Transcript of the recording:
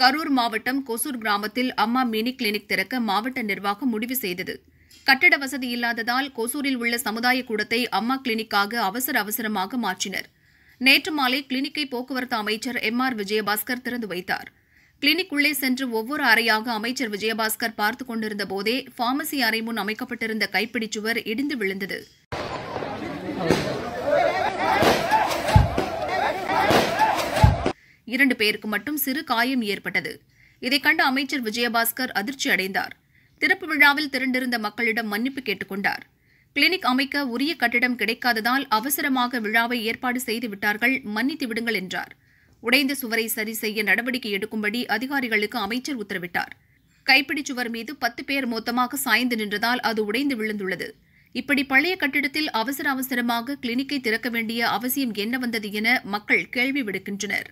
கரூர் மாவட்டம் கொசூர் கிராமத்தில் அம்மா மினி கிளினிக் திறக்க மாவட்ட நிர்வாகம் முடிவு செய்தது கட்டட வசதி இல்லாததால் கொசூரில் உள்ள சமுதாய கூடத்தை அம்மா கிளினிக்காக அவசர அவசரமாக மாற்றினர் நேற்று மாலை கிளினிக்கை போக்குவரத்து அமைச்சர் எம் ஆர் விஜயபாஸ்கர் திறந்து வைத்தார் கிளினிக் உள்ளே சென்று ஒவ்வொரு அறையாக அமைச்சர் விஜயபாஸ்கர் பார்த்துக் கொண்டிருந்த போதே பார்மசி அறை முன் அமைக்கப்பட்டிருந்த கைப்பிடிச்சுவர் இடிந்து விழுந்தது இரண்டு பேருக்கு மட்டும் சிறு காயம் ஏற்பட்டது இதை கண்டு அமைச்சர் விஜயபாஸ்கர் அதிர்ச்சி அடைந்தார் திறப்பு விழாவில் திரண்டிருந்த மக்களிடம் மன்னிப்பு கேட்டுக்கொண்டார் கிளினிக் அமைக்க உரிய கட்டிடம் கிடைக்காததால் அவசரமாக விழாவை ஏற்பாடு செய்து விட்டார்கள் மன்னித்து விடுங்கள் என்றார் உடைந்த சுவரை சரி செய்ய நடவடிக்கை எடுக்கும்படி அதிகாரிகளுக்கு அமைச்சர் உத்தரவிட்டார் கைப்பிடி சுவர் மீது பத்து பேர் மொத்தமாக சாய்ந்து நின்றதால் அது உடைந்து விழுந்துள்ளது இப்படி பழைய கட்டிடத்தில் அவசர அவசரமாக கிளினிக்கை திறக்க வேண்டிய அவசியம் என்ன வந்தது என மக்கள் கேள்வி விடுக்கின்றனா்